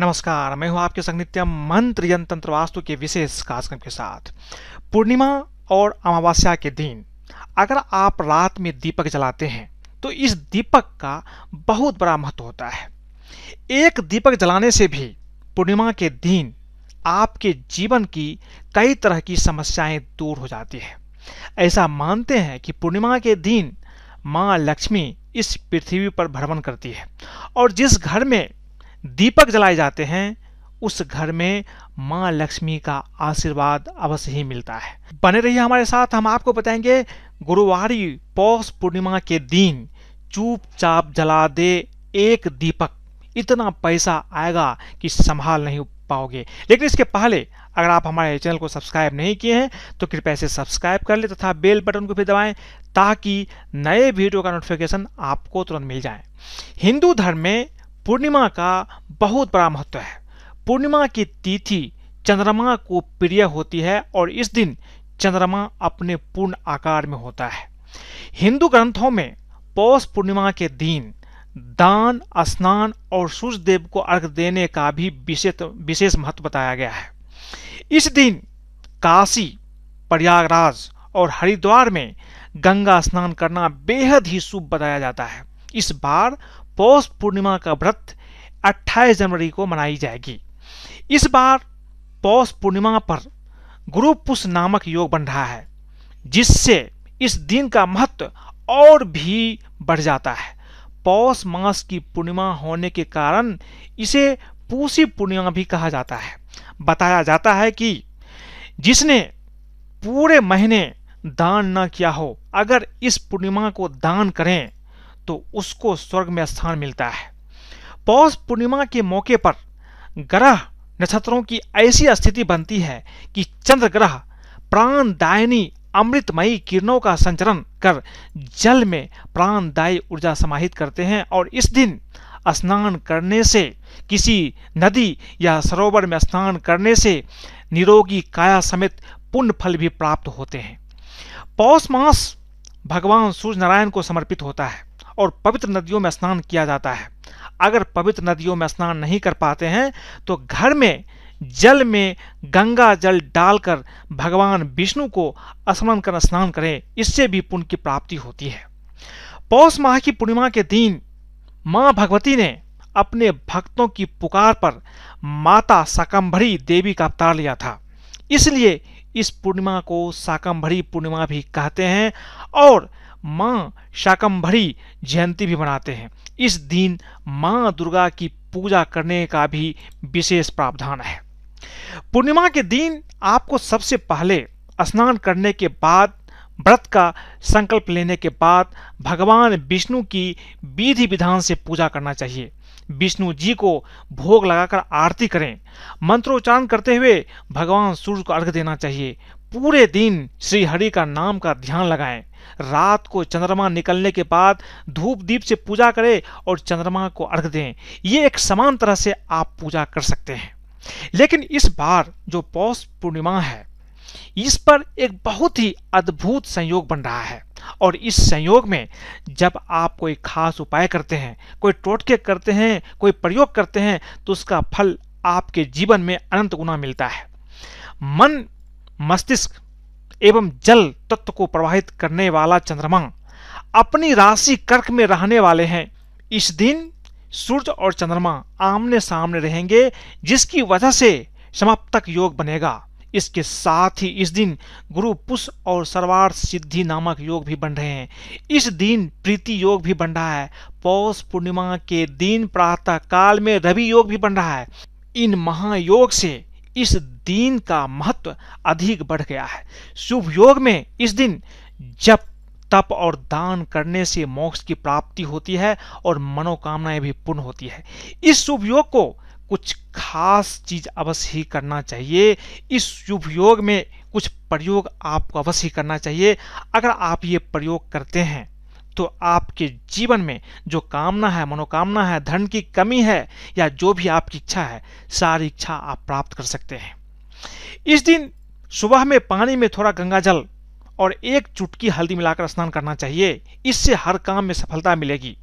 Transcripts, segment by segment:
नमस्कार मैं हूं आपके संग नित्य मंत्र यंत्र वास्तु के विशेष कार्यक्रम के साथ पूर्णिमा और अमावस्या के दिन अगर आप रात में दीपक जलाते हैं तो इस दीपक का बहुत बड़ा महत्व होता है एक दीपक जलाने से भी पूर्णिमा के दिन आपके जीवन की कई तरह की समस्याएं दूर हो जाती है ऐसा मानते हैं कि पूर्णिमा के दिन माँ लक्ष्मी इस पृथ्वी पर भ्रमण करती है और जिस घर में दीपक जलाए जाते हैं उस घर में माँ लक्ष्मी का आशीर्वाद अवश्य ही मिलता है बने रहिए हमारे साथ हम आपको बताएंगे गुरुवारी पौष पूर्णिमा के दिन चुपचाप जला दे एक दीपक इतना पैसा आएगा कि संभाल नहीं पाओगे लेकिन इसके पहले अगर आप हमारे चैनल को सब्सक्राइब नहीं किए हैं तो कृपया इसे सब्सक्राइब कर लें तथा बेल बटन को भी दबाएं ताकि नए वीडियो का नोटिफिकेशन आपको तुरंत मिल जाए हिंदू धर्म में पूर्णिमा का बहुत बड़ा महत्व है पूर्णिमा की तिथि चंद्रमा को प्रिय होती है और इस दिन चंद्रमा अपने पूर्ण आकार में होता है हिंदू ग्रंथों में पौष पूर्णिमा के दिन दान स्नान और सूर्य देव को अर्घ देने का भी विशेष विशेष महत्व बताया गया है इस दिन काशी प्रयागराज और हरिद्वार में गंगा स्नान करना बेहद ही शुभ बताया जाता है इस बार पौष पूर्णिमा का व्रत 28 जनवरी को मनाई जाएगी इस बार पौष पूर्णिमा पर गुरु पुष नामक योग बन रहा है जिससे इस दिन का महत्व और भी बढ़ जाता है पौष मास की पूर्णिमा होने के कारण इसे पूसी पूर्णिमा भी कहा जाता है बताया जाता है कि जिसने पूरे महीने दान न किया हो अगर इस पूर्णिमा को दान करें तो उसको स्वर्ग में स्थान मिलता है पौष पूर्णिमा के मौके पर ग्रह नक्षत्रों की ऐसी स्थिति बनती है कि चंद्र ग्रह प्राणदायिनी अमृतमयी किरणों का संचरण कर जल में प्राणदायी ऊर्जा समाहित करते हैं और इस दिन स्नान करने से किसी नदी या सरोवर में स्नान करने से निरोगी काया समेत पुण्य फल भी प्राप्त होते हैं पौष मास भगवान सूर्य नारायण को समर्पित होता है और पवित्र नदियों में स्नान किया जाता है अगर पवित्र नदियों में स्नान नहीं कर पाते हैं तो घर में जल में गंगा जल डालकर भगवान विष्णु को स्मरण कर स्नान करें इससे भी पुण्य की प्राप्ति होती है पौष माह की पूर्णिमा के दिन मां भगवती ने अपने भक्तों की पुकार पर माता साकंभरी देवी का अवतार लिया था इसलिए इस पूर्णिमा को साकंभरी पूर्णिमा भी कहते हैं और माँ शाकंभरी जयंती भी मनाते हैं इस दिन माँ दुर्गा की पूजा करने का भी विशेष प्रावधान है पूर्णिमा के दिन आपको सबसे पहले स्नान करने के बाद व्रत का संकल्प लेने के बाद भगवान विष्णु की विधि विधान से पूजा करना चाहिए विष्णु जी को भोग लगाकर आरती करें मंत्रोच्चारण करते हुए भगवान सूर्य को अर्घ देना चाहिए पूरे दिन श्री हरि का नाम का ध्यान लगाएं रात को चंद्रमा निकलने के बाद धूप दीप से पूजा करें और चंद्रमा को अर्घ दें ये एक समान तरह से आप पूजा कर सकते हैं लेकिन इस बार जो पौष पूर्णिमा है इस पर एक बहुत ही अद्भुत संयोग बन रहा है और इस संयोग में जब आप कोई खास उपाय करते हैं कोई टोटके करते हैं कोई प्रयोग करते हैं तो उसका फल आपके जीवन में अनंत गुना मिलता है मन मस्तिष्क एवं जल तत्व को प्रवाहित करने वाला चंद्रमा अपनी राशि कर्क में रहने वाले हैं इस दिन सूर्य और चंद्रमा आमने सामने रहेंगे जिसकी वजह से समाप्तक योग बनेगा इसके साथ ही इस दिन गुरु पुष्प और सर्वार्थ सिद्धि नामक योग भी बन रहे हैं इस दिन प्रीति योग भी बन रहा है पौष पूर्णिमा के दिन प्रातः काल में रवि योग भी बन रहा है इन महायोग से इस दिन का महत्व अधिक बढ़ गया है शुभ योग में इस दिन जब तप और दान करने से मोक्ष की प्राप्ति होती है और मनोकामनाएं भी पूर्ण होती है इस शुभ योग को कुछ खास चीज अवश्य ही करना चाहिए इस शुभ योग में कुछ प्रयोग आपको अवश्य ही करना चाहिए अगर आप ये प्रयोग करते हैं तो आपके जीवन में जो कामना है मनोकामना है धन की कमी है या जो भी आपकी इच्छा है सारी इच्छा आप प्राप्त कर सकते हैं इस दिन सुबह में पानी में थोड़ा गंगा जल और एक चुटकी हल्दी मिलाकर स्नान करना चाहिए इससे हर काम में सफलता मिलेगी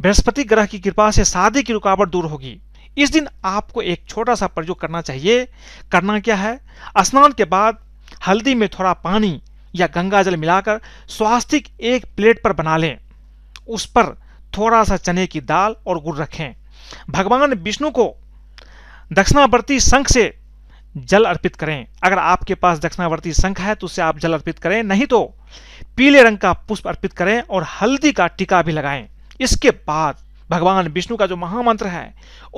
बृहस्पति ग्रह की कृपा से शादी की रुकावट दूर होगी इस दिन आपको एक छोटा सा प्रयोग करना चाहिए करना क्या है स्नान के बाद हल्दी में थोड़ा पानी या गंगा जल मिलाकर स्वास्थ्य एक प्लेट पर बना लें उस पर थोड़ा सा चने की दाल और गुड़ रखें भगवान विष्णु को दक्षिणावर्ती संख से जल अर्पित करें अगर आपके पास दक्षिणावर्ती संख है तो उससे आप जल अर्पित करें नहीं तो पीले रंग का पुष्प अर्पित करें और हल्दी का टीका भी लगाएं इसके बाद भगवान विष्णु का जो महामंत्र है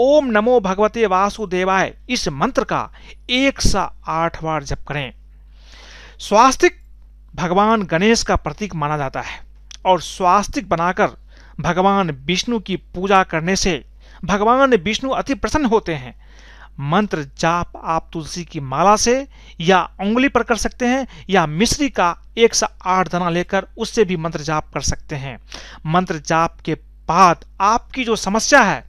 ओम नमो भगवते वासुदेवाय इस मंत्र का एक सा आठ बार जप करें स्वास्तिक भगवान गणेश का प्रतीक माना जाता है और स्वास्तिक बनाकर भगवान विष्णु की पूजा करने से भगवान विष्णु अति प्रसन्न होते हैं मंत्र जाप आप तुलसी की माला से या उंगली पर कर सकते हैं या मिश्री का एक सा आठ दाना लेकर उससे भी मंत्र जाप कर सकते हैं मंत्र जाप के बाद आपकी जो समस्या है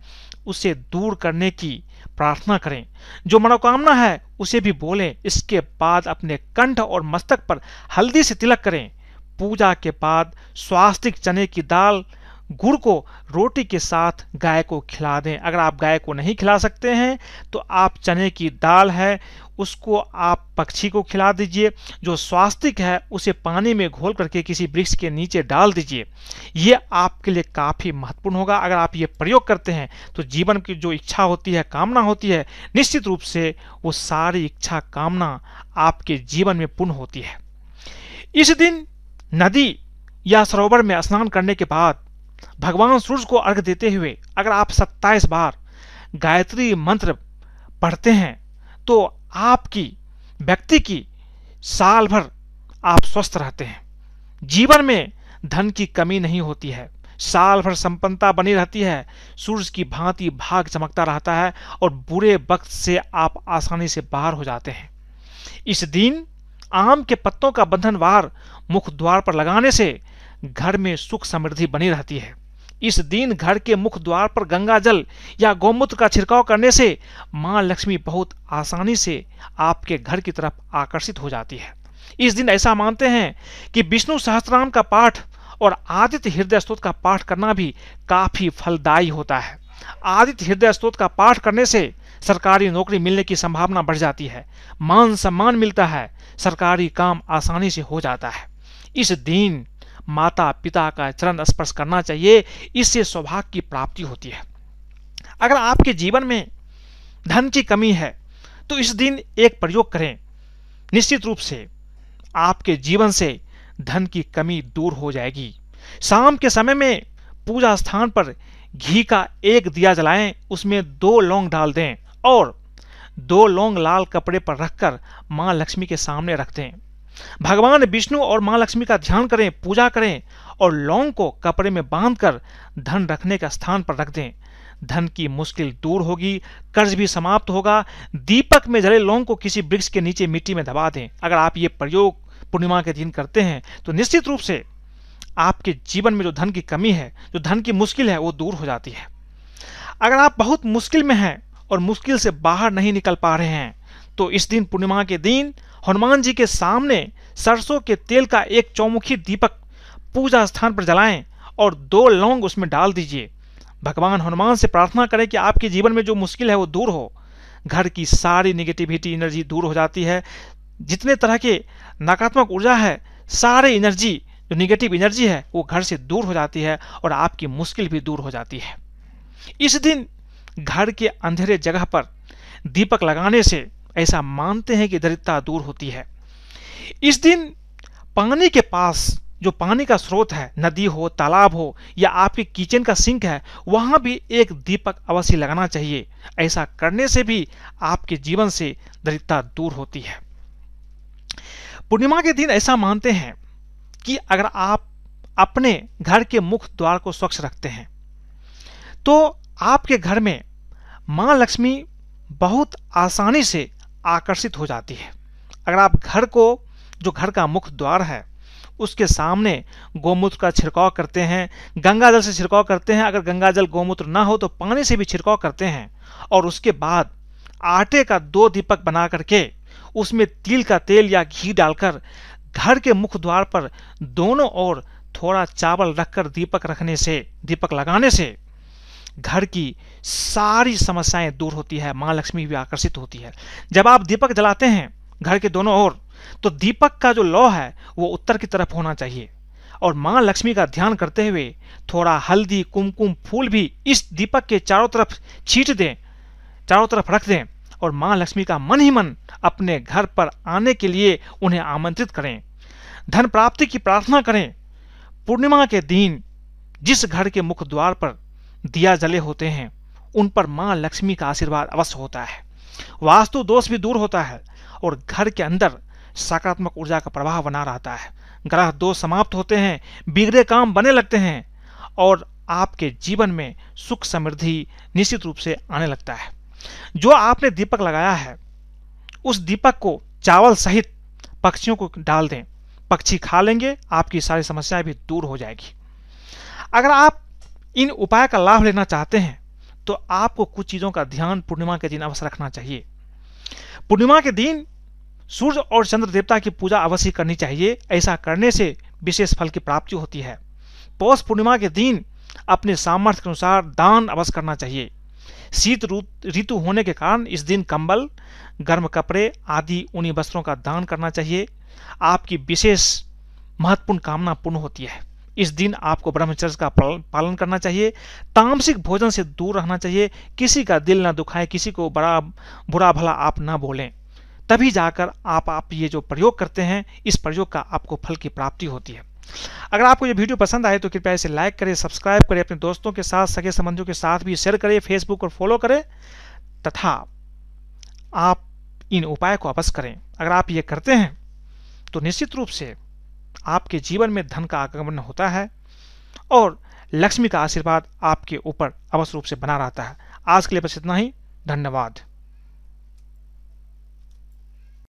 उसे दूर करने की प्रार्थना करें जो मनोकामना है उसे भी बोलें इसके बाद अपने कंठ और मस्तक पर हल्दी से तिलक करें पूजा के बाद स्वास्तिक चने की दाल गुड़ को रोटी के साथ गाय को खिला दें अगर आप गाय को नहीं खिला सकते हैं तो आप चने की दाल है उसको आप पक्षी को खिला दीजिए जो स्वास्तिक है उसे पानी में घोल करके किसी वृक्ष के नीचे डाल दीजिए ये आपके लिए काफ़ी महत्वपूर्ण होगा अगर आप ये प्रयोग करते हैं तो जीवन की जो इच्छा होती है कामना होती है निश्चित रूप से वो सारी इच्छा कामना आपके जीवन में पूर्ण होती है इस दिन नदी या सरोवर में स्नान करने के बाद भगवान सूर्य को अर्घ देते हुए अगर आप 27 बार गायत्री मंत्र पढ़ते हैं तो आपकी व्यक्ति की साल भर आप स्वस्थ रहते हैं जीवन में धन की कमी नहीं होती है साल भर संपन्नता बनी रहती है सूर्य की भांति भाग चमकता रहता है और बुरे वक्त से आप आसानी से बाहर हो जाते हैं इस दिन आम के पत्तों का बंधनवार मुख द्वार पर लगाने से घर में सुख समृद्धि बनी रहती है इस दिन घर के मुख द्वार पर गंगा जल या गौमूत्र का छिड़काव करने से माँ लक्ष्मी बहुत आसानी से आपके घर की तरफ आकर्षित हो जाती है इस दिन ऐसा मानते हैं कि विष्णु सहस्त्राम का पाठ और आदित्य हृदय स्त्रोत का पाठ करना भी काफी फलदायी होता है आदित्य हृदय स्त्रोत का पाठ करने से सरकारी नौकरी मिलने की संभावना बढ़ जाती है मान सम्मान मिलता है सरकारी काम आसानी से हो जाता है इस दिन माता पिता का चरण स्पर्श करना चाहिए इससे सौभाग्य की प्राप्ति होती है अगर आपके जीवन में धन की कमी है तो इस दिन एक प्रयोग करें निश्चित रूप से आपके जीवन से धन की कमी दूर हो जाएगी शाम के समय में पूजा स्थान पर घी का एक दिया जलाएं उसमें दो लौंग डाल दें और दो लौंग लाल कपड़े पर रखकर मां लक्ष्मी के सामने रख दें भगवान विष्णु और माँ लक्ष्मी का ध्यान करें पूजा करें और लौंग को कपड़े में बांधकर धन रखने का स्थान पर रख दें धन की मुश्किल दूर होगी कर्ज भी समाप्त होगा दीपक में जले लौंग को किसी वृक्ष के नीचे मिट्टी में दबा दें अगर आप ये प्रयोग पूर्णिमा के दिन करते हैं तो निश्चित रूप से आपके जीवन में जो धन की कमी है जो धन की मुश्किल है वो दूर हो जाती है अगर आप बहुत मुश्किल में हैं और मुश्किल से बाहर नहीं निकल पा रहे हैं तो इस दिन पूर्णिमा के दिन हनुमान जी के सामने सरसों के तेल का एक चौमुखी दीपक पूजा स्थान पर जलाएं और दो लौंग उसमें डाल दीजिए भगवान हनुमान से प्रार्थना करें कि आपके जीवन में जो मुश्किल है वो दूर हो घर की सारी निगेटिविटी एनर्जी दूर हो जाती है जितने तरह के नकारात्मक ऊर्जा है सारे एनर्जी जो निगेटिव एनर्जी है वो घर से दूर हो जाती है और आपकी मुश्किल भी दूर हो जाती है इस दिन घर के अंधेरे जगह पर दीपक लगाने से ऐसा मानते हैं कि दरिद्रता दूर होती है इस दिन पानी के पास जो पानी का स्रोत है नदी हो तालाब हो या आपके किचन का सिंक है वहां भी एक दीपक अवश्य लगाना चाहिए ऐसा करने से भी आपके जीवन से दरिद्रता दूर होती है पूर्णिमा के दिन ऐसा मानते हैं कि अगर आप अपने घर के मुख्य द्वार को स्वच्छ रखते हैं तो आपके घर में मां लक्ष्मी बहुत आसानी से आकर्षित हो जाती है अगर आप घर को जो घर का मुख्य द्वार है उसके सामने गोमूत्र का छिड़काव करते हैं गंगा जल से छिड़काव करते हैं अगर गंगा जल गोमूत्र ना हो तो पानी से भी छिड़काव करते हैं और उसके बाद आटे का दो दीपक बना करके उसमें तिल का तेल या घी डालकर घर के मुख्य द्वार पर दोनों ओर थोड़ा चावल रखकर दीपक रखने से दीपक लगाने से घर की सारी समस्याएं दूर होती है माँ लक्ष्मी भी आकर्षित होती है जब आप दीपक जलाते हैं घर के दोनों ओर तो दीपक का जो लौ है वो उत्तर की तरफ होना चाहिए और माँ लक्ष्मी का ध्यान करते हुए थोड़ा हल्दी कुमकुम फूल भी इस दीपक के चारों तरफ छींट दें चारों तरफ रख दें और माँ लक्ष्मी का मन ही मन अपने घर पर आने के लिए उन्हें आमंत्रित करें धन प्राप्ति की प्रार्थना करें पूर्णिमा के दिन जिस घर के मुख द्वार पर दिया जले होते हैं उन पर माँ लक्ष्मी का आशीर्वाद अवश्य होता है वास्तु दोष भी दूर होता है और घर के अंदर सकारात्मक ऊर्जा का प्रवाह बना रहता है ग्रह दोष समाप्त होते हैं बिगड़े काम बने लगते हैं और आपके जीवन में सुख समृद्धि निश्चित रूप से आने लगता है जो आपने दीपक लगाया है उस दीपक को चावल सहित पक्षियों को डाल दें पक्षी खा लेंगे आपकी सारी समस्याएं भी दूर हो जाएगी अगर आप इन उपाय का लाभ लेना चाहते हैं तो आपको कुछ चीज़ों का ध्यान पूर्णिमा के दिन अवश्य रखना चाहिए पूर्णिमा के दिन सूर्य और चंद्र देवता की पूजा अवश्य करनी चाहिए ऐसा करने से विशेष फल की प्राप्ति होती है पौष पूर्णिमा के दिन अपने सामर्थ्य के अनुसार दान अवश्य करना चाहिए शीत ऋतु होने के कारण इस दिन कंबल गर्म कपड़े आदि उन्हीं वस्त्रों का दान करना चाहिए आपकी विशेष महत्वपूर्ण कामना पूर्ण होती है इस दिन आपको ब्रह्मचर्य का पालन करना चाहिए तामसिक भोजन से दूर रहना चाहिए किसी का दिल ना दुखाए किसी को बड़ा बुरा भला आप ना बोलें तभी जाकर आप आप ये जो प्रयोग करते हैं इस प्रयोग का आपको फल की प्राप्ति होती है अगर आपको ये वीडियो पसंद आए तो कृपया इसे लाइक करें सब्सक्राइब करें अपने दोस्तों के साथ सगे संबंधियों के साथ भी शेयर करें फेसबुक पर फॉलो करें तथा आप इन उपाय को अवश्य करें अगर आप ये करते हैं तो निश्चित रूप से आपके जीवन में धन का आगमन होता है और लक्ष्मी का आशीर्वाद आपके ऊपर अवश्य रूप से बना रहता है आज के लिए बस इतना ही धन्यवाद